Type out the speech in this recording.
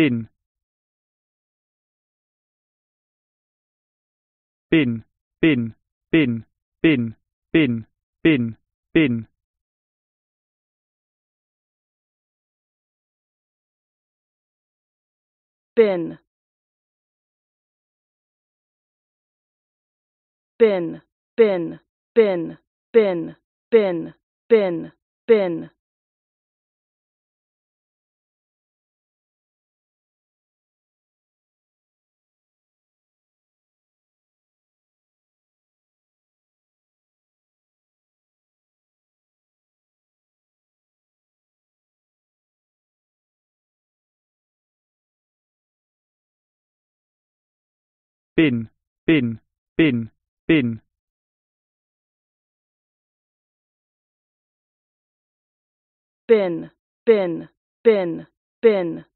bin bin bin bin bin bin bin bin bin bin bin bin bin bin bin bin bin, bin, bin, bin bin, bin, bin, bin